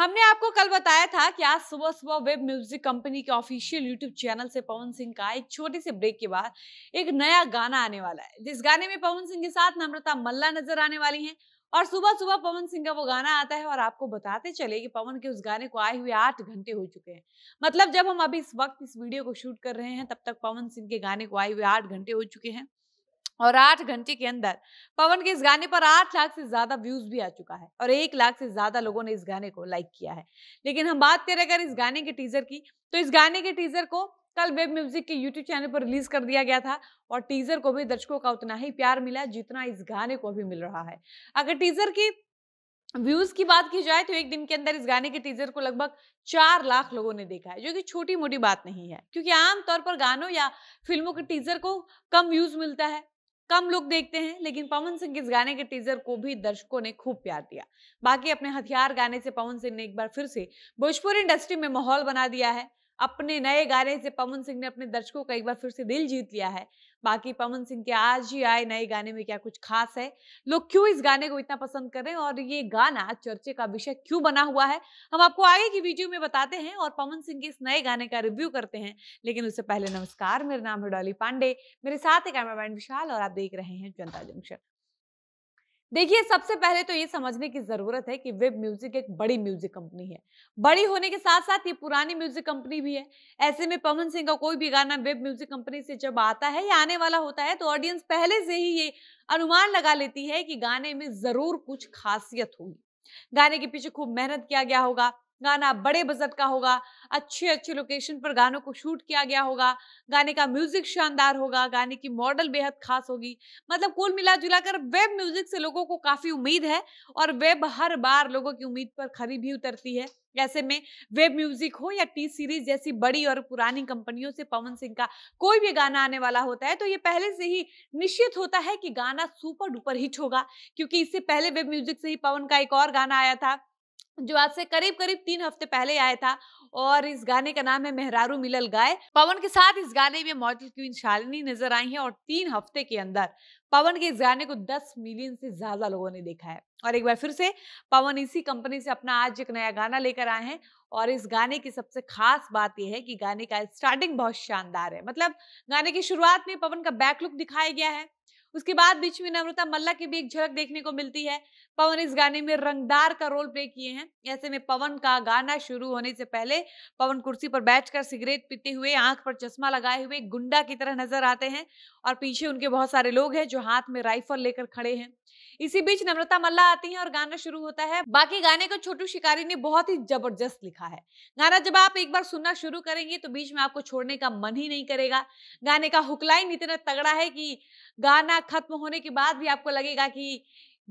हमने आपको कल बताया था कि आज सुबह सुबह वेब म्यूजिक कंपनी के ऑफिशियल यूट्यूब चैनल से पवन सिंह का एक छोटे से ब्रेक के बाद एक नया गाना आने वाला है जिस गाने में पवन सिंह के साथ नम्रता मल्ला नजर आने वाली हैं और सुबह सुबह पवन सिंह का वो गाना आता है और आपको बताते चले कि पवन के उस गाने को आए हुए आठ घंटे हो चुके हैं मतलब जब हम अभी इस वक्त इस वीडियो को शूट कर रहे हैं तब तक पवन सिंह के गाने को आए हुए आठ घंटे हो चुके हैं और आठ घंटे के अंदर पवन के इस गाने पर आठ लाख से ज्यादा व्यूज भी आ चुका है और एक लाख से ज्यादा लोगों ने इस गाने को लाइक किया है लेकिन हम बात करें अगर इस गाने के टीजर की तो इस गाने के टीजर को कल वेब म्यूजिक के यूट्यूब चैनल पर रिलीज कर दिया गया था और टीजर को भी दर्शकों का उतना ही प्यार मिला जितना इस गाने को भी मिल रहा है अगर टीजर की व्यूज की बात की जाए तो एक दिन के अंदर इस गाने के टीजर को लगभग चार लाख लोगों ने देखा है जो कि छोटी मोटी बात नहीं है क्योंकि आमतौर पर गानों या फिल्मों के टीजर को कम व्यूज मिलता है कम लोग देखते हैं लेकिन पवन सिंह के इस गाने के टीजर को भी दर्शकों ने खूब प्यार दिया बाकी अपने हथियार गाने से पवन सिंह ने एक बार फिर से भोजपुरी इंडस्ट्री में माहौल बना दिया है अपने नए गाने से पवन सिंह ने अपने दर्शकों का एक बार फिर से दिल जीत लिया है बाकी पवन सिंह के आज ही आए नए गाने में क्या कुछ खास है लोग क्यों इस गाने को इतना पसंद कर रहे हैं और ये गाना चर्चे का विषय क्यों बना हुआ है हम आपको आगे की वीडियो में बताते हैं और पवन सिंह के इस नए गाने का रिव्यू करते हैं लेकिन उससे पहले नमस्कार मेरा नाम है डॉली पांडे मेरे साथ है कैमरामैन विशाल और आप देख रहे हैं जनता जंक्शन देखिए सबसे पहले तो ये समझने की जरूरत है कि वेब म्यूजिक एक बड़ी म्यूजिक कंपनी है बड़ी होने के साथ साथ ये पुरानी म्यूजिक कंपनी भी है ऐसे में पवन सिंह का कोई भी गाना वेब म्यूजिक कंपनी से जब आता है या आने वाला होता है तो ऑडियंस पहले से ही ये अनुमान लगा लेती है कि गाने में जरूर कुछ खासियत होगी गाने के पीछे खूब मेहनत किया गया होगा गाना बड़े बजट का होगा अच्छे अच्छे लोकेशन पर गानों को शूट किया गया होगा गाने का म्यूजिक शानदार होगा गाने की मॉडल बेहद खास होगी मतलब कुल मिला जुलाकर वेब म्यूजिक से लोगों को काफी उम्मीद है और वेब हर बार लोगों की उम्मीद पर खरी भी उतरती है ऐसे में वेब म्यूजिक हो या टी सीरीज जैसी बड़ी और पुरानी कंपनियों से पवन सिंह का कोई भी गाना आने वाला होता है तो ये पहले से ही निश्चित होता है कि गाना सुपर डुपर हिट होगा क्योंकि इससे पहले वेब म्यूजिक से ही पवन का एक और गाना आया था जो आज से करीब करीब तीन हफ्ते पहले आया था और इस गाने का नाम है मेहरारू मिलल गाय पवन के साथ इस गाने में मॉडल क्वीन शालिनी नजर आई है और तीन हफ्ते के अंदर पवन के इस गाने को 10 मिलियन से ज्यादा लोगों ने देखा है और एक बार फिर से पवन इसी कंपनी से अपना आज एक नया गाना लेकर आए हैं और इस गाने की सबसे खास बात यह है कि गाने का स्टार्टिंग बहुत शानदार है मतलब गाने की शुरुआत में पवन का बैकलुक दिखाया गया है उसके बाद बीच में नम्रता मल्ला की भी एक झलक देखने को मिलती है पवन इस गाने में रंगदार का रोल प्ले किए हैं ऐसे में पवन का गाना शुरू होने से पहले पवन कुर्सी पर बैठकर सिगरेट पीते हुए आंख पर चश्मा लगाए हुए गुंडा की तरह नजर आते हैं और पीछे उनके बहुत सारे लोग हैं जो हाथ में राइफल लेकर खड़े हैं इसी बीच नम्रता मल्ला आती है और गाना शुरू होता है बाकी गाने को छोटू शिकारी ने बहुत ही जबरदस्त लिखा है गाना जब आप एक बार सुनना शुरू करेंगे तो बीच में आपको छोड़ने का मन ही नहीं करेगा गाने का हुकलाइन इतना तगड़ा है कि गाना खत्म होने के बाद भी आपको लगेगा कि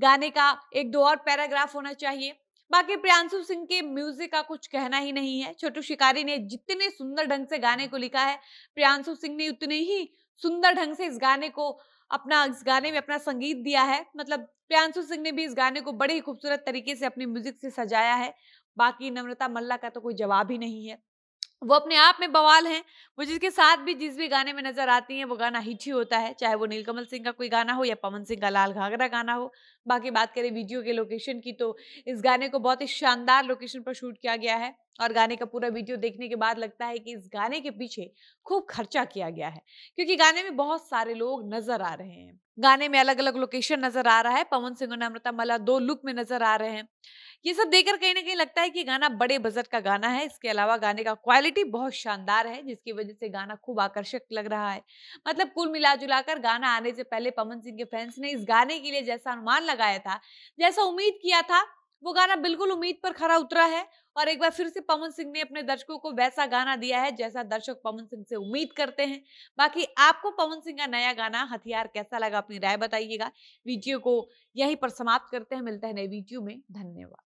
गाने का एक दो और पैराग्राफ होना चाहिए बाकी प्रियांशु सिंह के म्यूजिक का कुछ कहना ही नहीं है छोटू शिकारी ने जितने सुंदर ढंग से गाने को लिखा है प्रियांशु सिंह ने उतने ही सुंदर ढंग से इस गाने को अपना इस गाने में अपना संगीत दिया है मतलब प्रियांशु सिंह ने भी इस गाने को बड़े ही खूबसूरत तरीके से अपने म्यूजिक से सजाया है बाकी नम्रता मल्ला का तो कोई जवाब ही नहीं है वो अपने आप में बवाल हैं वो जिसके साथ भी जिस भी गाने में नजर आती हैं वो गाना हिट ही होता है चाहे वो नीलकमल सिंह का कोई गाना हो या पवन सिंह का लाल घाघरा गाना हो बाकी बात करें वीडियो के लोकेशन की तो इस गाने को बहुत ही शानदार लोकेशन पर शूट किया गया है और गाने का पूरा वीडियो देखने के बाद लगता है कि इस गाने के पीछे खूब खर्चा किया गया है क्योंकि गाने में बहुत सारे लोग नजर आ रहे हैं गाने में अलग अलग लोकेशन नजर आ रहा है पवन सिंह और अमृता मला दो लुक में नजर आ रहे हैं ये सब देखकर कहीं ना कहीं लगता है कि गाना बड़े बजट का गाना है इसके अलावा गाने का क्वालिटी बहुत शानदार है जिसकी वजह से गाना खूब आकर्षक लग रहा है मतलब कुल मिला जुलाकर गाना आने से पहले पवन सिंह के फैंस ने इस गाने के लिए जैसा अनुमान लगाया था जैसा उम्मीद किया था वो गाना बिल्कुल उम्मीद पर खरा उतरा है और एक बार फिर से पवन सिंह ने अपने दर्शकों को वैसा गाना दिया है जैसा दर्शक पवन सिंह से उम्मीद करते हैं बाकी आपको पवन सिंह का नया गाना हथियार कैसा लगा अपनी राय बताइएगा वीडियो को यहीं पर समाप्त करते हैं मिलते हैं नए वीडियो में धन्यवाद